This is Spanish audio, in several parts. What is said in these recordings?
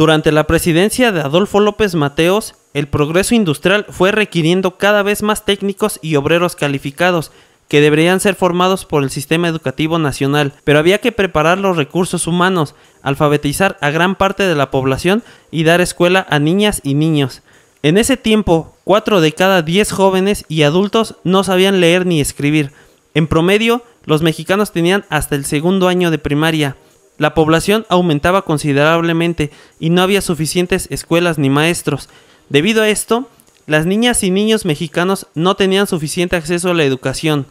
Durante la presidencia de Adolfo López Mateos, el progreso industrial fue requiriendo cada vez más técnicos y obreros calificados, que deberían ser formados por el sistema educativo nacional, pero había que preparar los recursos humanos, alfabetizar a gran parte de la población y dar escuela a niñas y niños. En ese tiempo, 4 de cada 10 jóvenes y adultos no sabían leer ni escribir. En promedio, los mexicanos tenían hasta el segundo año de primaria. La población aumentaba considerablemente y no había suficientes escuelas ni maestros. Debido a esto, las niñas y niños mexicanos no tenían suficiente acceso a la educación.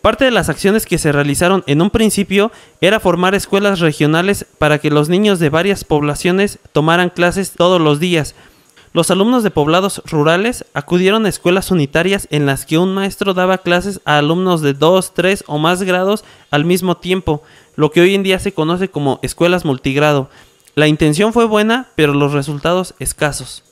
Parte de las acciones que se realizaron en un principio era formar escuelas regionales para que los niños de varias poblaciones tomaran clases todos los días, los alumnos de poblados rurales acudieron a escuelas unitarias en las que un maestro daba clases a alumnos de 2, tres o más grados al mismo tiempo, lo que hoy en día se conoce como escuelas multigrado. La intención fue buena, pero los resultados escasos.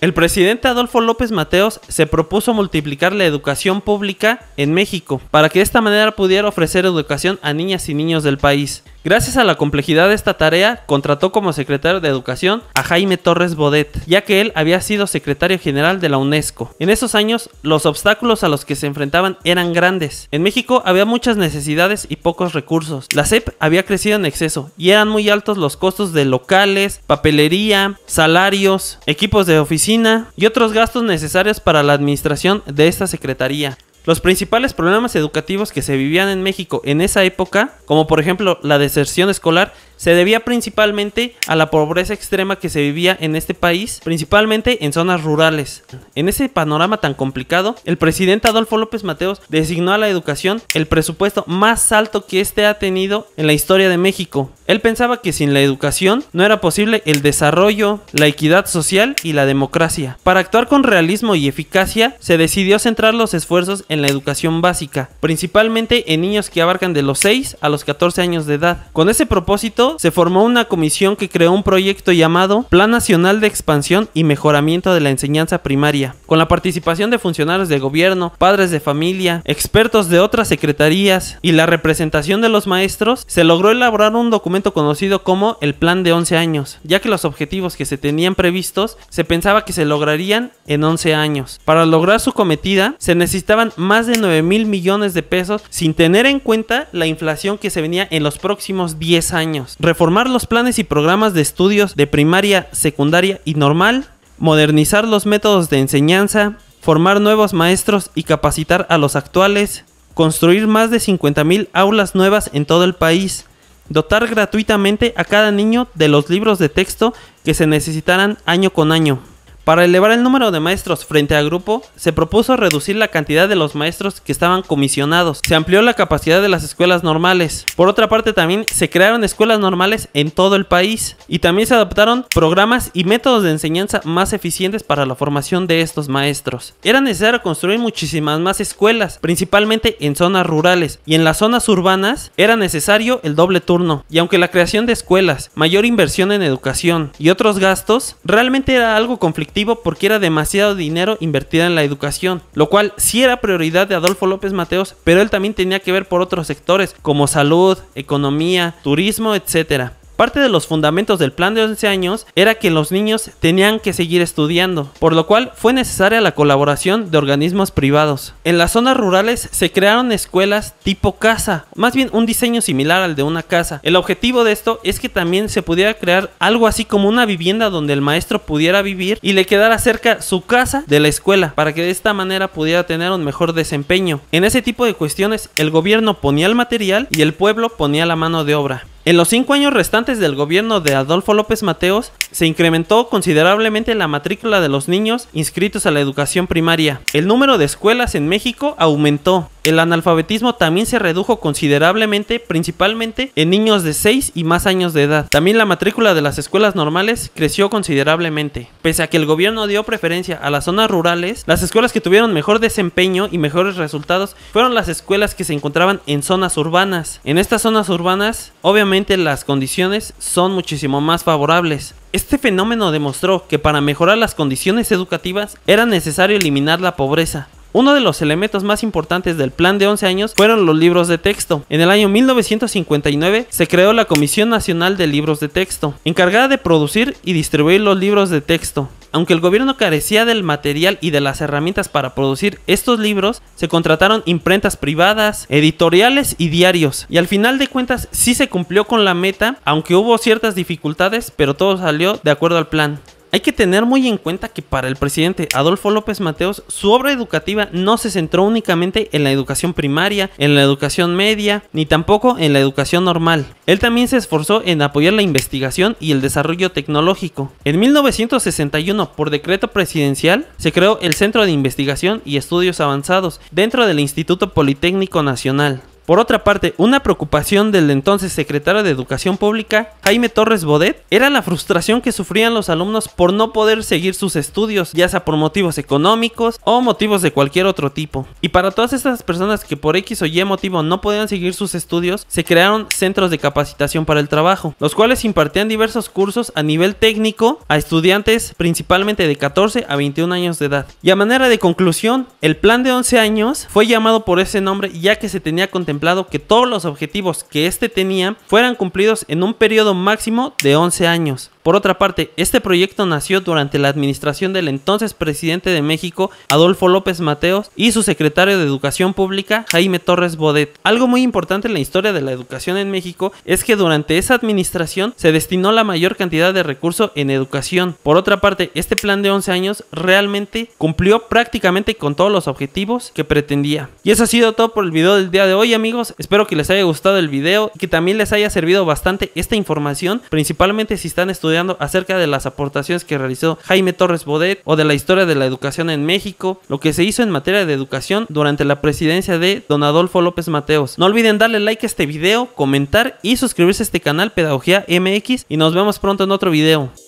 El presidente Adolfo López Mateos se propuso multiplicar la educación pública en México para que de esta manera pudiera ofrecer educación a niñas y niños del país. Gracias a la complejidad de esta tarea, contrató como secretario de Educación a Jaime Torres Bodet, ya que él había sido secretario general de la UNESCO. En esos años, los obstáculos a los que se enfrentaban eran grandes. En México había muchas necesidades y pocos recursos. La CEP había crecido en exceso y eran muy altos los costos de locales, papelería, salarios, equipos de oficina y otros gastos necesarios para la administración de esta secretaría. Los principales problemas educativos que se vivían en México en esa época, como por ejemplo la deserción escolar, se debía principalmente a la pobreza extrema que se vivía en este país, principalmente en zonas rurales. En ese panorama tan complicado, el presidente Adolfo López Mateos designó a la educación el presupuesto más alto que éste ha tenido en la historia de México. Él pensaba que sin la educación no era posible el desarrollo, la equidad social y la democracia. Para actuar con realismo y eficacia, se decidió centrar los esfuerzos en la educación básica, principalmente en niños que abarcan de los 6 a los 14 años de edad. Con ese propósito, se formó una comisión que creó un proyecto llamado Plan Nacional de Expansión y Mejoramiento de la Enseñanza Primaria, con la participación de funcionarios de gobierno, padres de familia, expertos de otras secretarías y la representación de los maestros, se logró elaborar un documento conocido como el Plan de 11 años, ya que los objetivos que se tenían previstos se pensaba que se lograrían en 11 años. Para lograr su cometida, se necesitaban más de 9 mil millones de pesos sin tener en cuenta la inflación que se venía en los próximos 10 años reformar los planes y programas de estudios de primaria, secundaria y normal, modernizar los métodos de enseñanza, formar nuevos maestros y capacitar a los actuales, construir más de 50.000 aulas nuevas en todo el país, dotar gratuitamente a cada niño de los libros de texto que se necesitarán año con año. Para elevar el número de maestros frente al grupo, se propuso reducir la cantidad de los maestros que estaban comisionados. Se amplió la capacidad de las escuelas normales. Por otra parte, también se crearon escuelas normales en todo el país y también se adaptaron programas y métodos de enseñanza más eficientes para la formación de estos maestros. Era necesario construir muchísimas más escuelas, principalmente en zonas rurales y en las zonas urbanas era necesario el doble turno. Y aunque la creación de escuelas, mayor inversión en educación y otros gastos, realmente era algo conflictivo porque era demasiado dinero invertido en la educación, lo cual sí era prioridad de Adolfo López Mateos, pero él también tenía que ver por otros sectores como salud, economía, turismo, etc. Parte de los fundamentos del plan de 11 años era que los niños tenían que seguir estudiando, por lo cual fue necesaria la colaboración de organismos privados. En las zonas rurales se crearon escuelas tipo casa, más bien un diseño similar al de una casa. El objetivo de esto es que también se pudiera crear algo así como una vivienda donde el maestro pudiera vivir y le quedara cerca su casa de la escuela para que de esta manera pudiera tener un mejor desempeño. En ese tipo de cuestiones el gobierno ponía el material y el pueblo ponía la mano de obra. En los cinco años restantes del gobierno de Adolfo López Mateos, se incrementó considerablemente la matrícula de los niños inscritos a la educación primaria. El número de escuelas en México aumentó, el analfabetismo también se redujo considerablemente, principalmente en niños de 6 y más años de edad. También la matrícula de las escuelas normales creció considerablemente. Pese a que el gobierno dio preferencia a las zonas rurales, las escuelas que tuvieron mejor desempeño y mejores resultados fueron las escuelas que se encontraban en zonas urbanas. En estas zonas urbanas, obviamente las condiciones son muchísimo más favorables. Este fenómeno demostró que para mejorar las condiciones educativas era necesario eliminar la pobreza, uno de los elementos más importantes del plan de 11 años fueron los libros de texto. En el año 1959 se creó la Comisión Nacional de Libros de Texto, encargada de producir y distribuir los libros de texto. Aunque el gobierno carecía del material y de las herramientas para producir estos libros, se contrataron imprentas privadas, editoriales y diarios. Y al final de cuentas sí se cumplió con la meta, aunque hubo ciertas dificultades, pero todo salió de acuerdo al plan. Hay que tener muy en cuenta que para el presidente Adolfo López Mateos, su obra educativa no se centró únicamente en la educación primaria, en la educación media, ni tampoco en la educación normal. Él también se esforzó en apoyar la investigación y el desarrollo tecnológico. En 1961, por decreto presidencial, se creó el Centro de Investigación y Estudios Avanzados dentro del Instituto Politécnico Nacional. Por otra parte, una preocupación del entonces secretario de Educación Pública, Jaime Torres Bodet, era la frustración que sufrían los alumnos por no poder seguir sus estudios, ya sea por motivos económicos o motivos de cualquier otro tipo. Y para todas estas personas que por X o Y motivo no podían seguir sus estudios, se crearon centros de capacitación para el trabajo, los cuales impartían diversos cursos a nivel técnico a estudiantes principalmente de 14 a 21 años de edad. Y a manera de conclusión, el plan de 11 años fue llamado por ese nombre ya que se tenía contemplado que todos los objetivos que éste tenía fueran cumplidos en un periodo máximo de 11 años. Por otra parte, este proyecto nació durante la administración del entonces presidente de México, Adolfo López Mateos, y su secretario de Educación Pública, Jaime Torres Bodet. Algo muy importante en la historia de la educación en México es que durante esa administración se destinó la mayor cantidad de recursos en educación. Por otra parte, este plan de 11 años realmente cumplió prácticamente con todos los objetivos que pretendía. Y eso ha sido todo por el video del día de hoy, amigos. Espero que les haya gustado el video y que también les haya servido bastante esta información, principalmente si están estudiando acerca de las aportaciones que realizó Jaime Torres Bodet o de la historia de la educación en México, lo que se hizo en materia de educación durante la presidencia de don Adolfo López Mateos. No olviden darle like a este video, comentar y suscribirse a este canal Pedagogía MX y nos vemos pronto en otro video.